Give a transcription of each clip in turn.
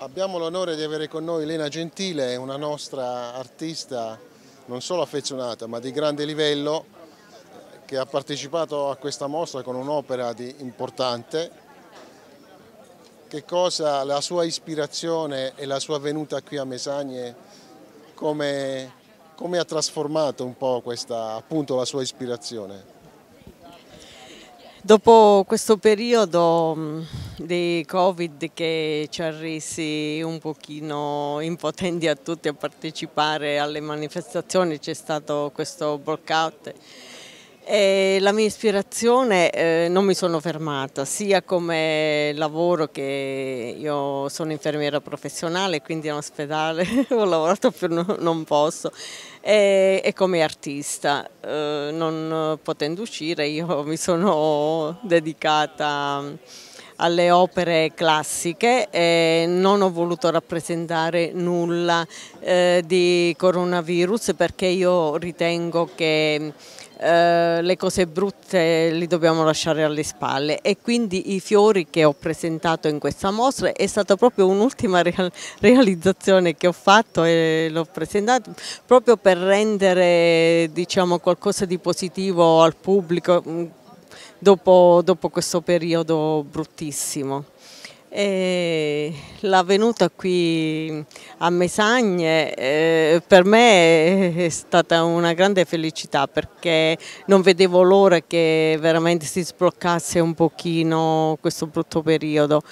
Abbiamo l'onore di avere con noi Elena Gentile, una nostra artista non solo affezionata ma di grande livello che ha partecipato a questa mostra con un'opera importante. Che cosa la sua ispirazione e la sua venuta qui a Mesagne, come, come ha trasformato un po' questa, appunto, la sua ispirazione? Dopo questo periodo di Covid che ci ha resi un pochino impotenti a tutti a partecipare alle manifestazioni, c'è stato questo blockout. E la mia ispirazione eh, non mi sono fermata, sia come lavoro che io sono infermiera professionale, quindi in ospedale ho lavorato più non posso, e, e come artista. Eh, non potendo uscire io mi sono dedicata alle opere classiche e non ho voluto rappresentare nulla eh, di coronavirus perché io ritengo che eh, le cose brutte le dobbiamo lasciare alle spalle e quindi i fiori che ho presentato in questa mostra è stata proprio un'ultima real realizzazione che ho fatto e l'ho presentato proprio per rendere diciamo, qualcosa di positivo al pubblico dopo, dopo questo periodo bruttissimo. E la venuta qui a Mesagne eh, per me è stata una grande felicità perché non vedevo l'ora che veramente si sbloccasse un pochino questo brutto periodo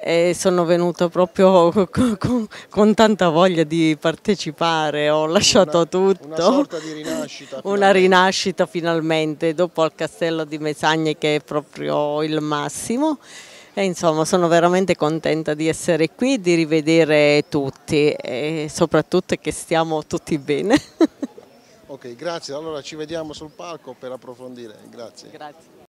e sono venuto proprio con, con, con, tanta voglia di partecipare, ho lasciato una, tutto. Una sorta di rinascita. una rinascita finalmente, dopo al castello di Mesagne che è proprio il massimo. E insomma sono veramente contenta di essere qui e di rivedere tutti e soprattutto che stiamo tutti bene. ok, grazie. Allora ci vediamo sul palco per approfondire. Grazie. grazie.